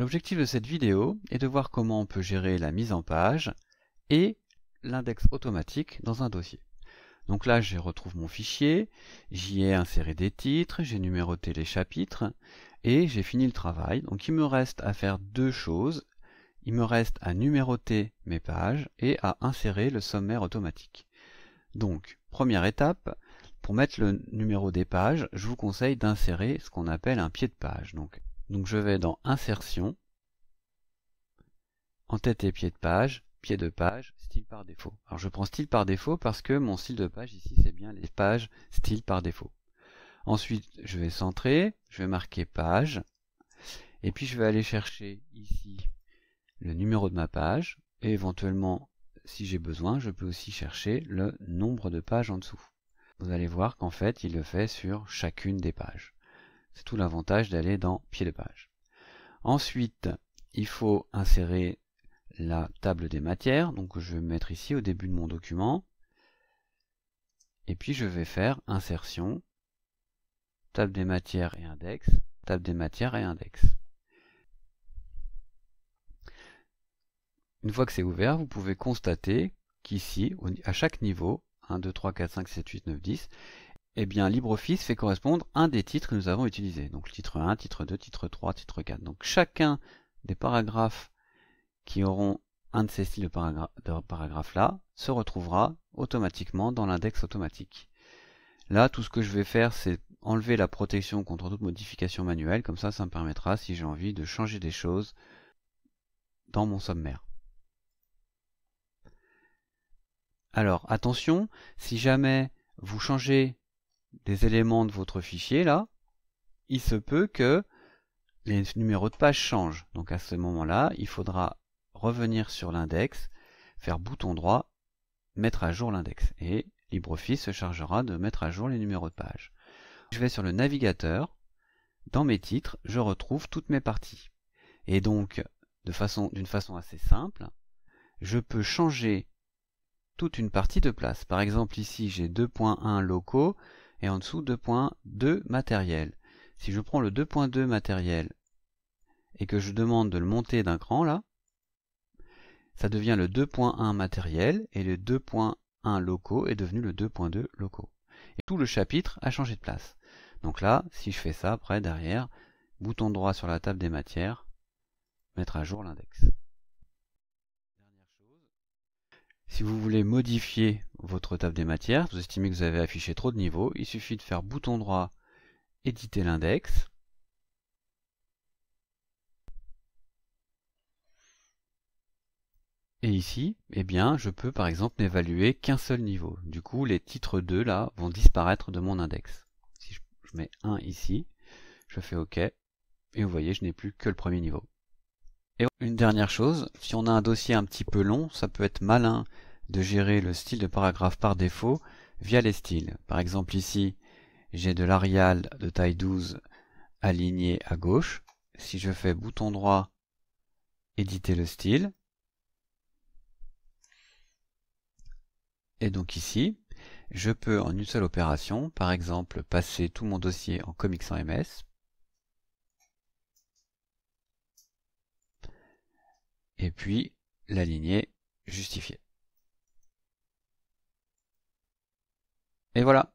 L'objectif de cette vidéo est de voir comment on peut gérer la mise en page et l'index automatique dans un dossier. Donc là, je retrouve mon fichier, j'y ai inséré des titres, j'ai numéroté les chapitres et j'ai fini le travail. Donc il me reste à faire deux choses. Il me reste à numéroter mes pages et à insérer le sommaire automatique. Donc, première étape, pour mettre le numéro des pages, je vous conseille d'insérer ce qu'on appelle un pied de page. Donc donc je vais dans Insertion, en tête et pied de page, pied de page, style par défaut. Alors je prends style par défaut parce que mon style de page ici c'est bien les pages style par défaut. Ensuite je vais centrer, je vais marquer page, et puis je vais aller chercher ici le numéro de ma page, et éventuellement si j'ai besoin je peux aussi chercher le nombre de pages en dessous. Vous allez voir qu'en fait il le fait sur chacune des pages. C'est tout l'avantage d'aller dans pied de page. Ensuite, il faut insérer la table des matières. Donc je vais me mettre ici au début de mon document. Et puis je vais faire insertion, table des matières et index, table des matières et index. Une fois que c'est ouvert, vous pouvez constater qu'ici, à chaque niveau, 1, 2, 3, 4, 5, 7, 8, 9, 10, eh bien LibreOffice fait correspondre un des titres que nous avons utilisés. Donc titre 1, titre 2, titre 3, titre 4. Donc chacun des paragraphes qui auront un de ces styles de, paragraphes là se retrouvera automatiquement dans l'index automatique. Là, tout ce que je vais faire, c'est enlever la protection contre toute modification manuelle. Comme ça, ça me permettra, si j'ai envie, de changer des choses dans mon sommaire. Alors, attention, si jamais vous changez des éléments de votre fichier là, il se peut que les numéros de page changent. Donc à ce moment-là, il faudra revenir sur l'index, faire bouton droit, mettre à jour l'index. Et LibreOffice se chargera de mettre à jour les numéros de page. Je vais sur le navigateur. Dans mes titres, je retrouve toutes mes parties. Et donc, d'une façon, façon assez simple, je peux changer toute une partie de place. Par exemple, ici, j'ai 2.1 locaux et en dessous 2.2 matériel. Si je prends le 2.2 matériel et que je demande de le monter d'un cran là, ça devient le 2.1 matériel et le 2.1 locaux est devenu le 2.2 locaux. Et tout le chapitre a changé de place. Donc là, si je fais ça après, derrière, bouton droit sur la table des matières, mettre à jour l'index. Si vous voulez modifier votre table des matières, vous estimez que vous avez affiché trop de niveaux, il suffit de faire bouton droit, éditer l'index, Et ici, eh bien, je peux par exemple n'évaluer qu'un seul niveau. Du coup, les titres 2 là vont disparaître de mon index. Si je, mets 1 ici, je fais OK, et vous voyez, je n'ai plus que le premier niveau. Et une dernière chose, si on a un dossier un petit peu long, ça peut être malin de gérer le style de paragraphe par défaut via les styles. Par exemple ici, j'ai de l'arial de taille 12 aligné à gauche. Si je fais bouton droit, éditer le style, et donc ici, je peux en une seule opération, par exemple, passer tout mon dossier en comics sans MS, et puis l'aligner justifier. Et voilà.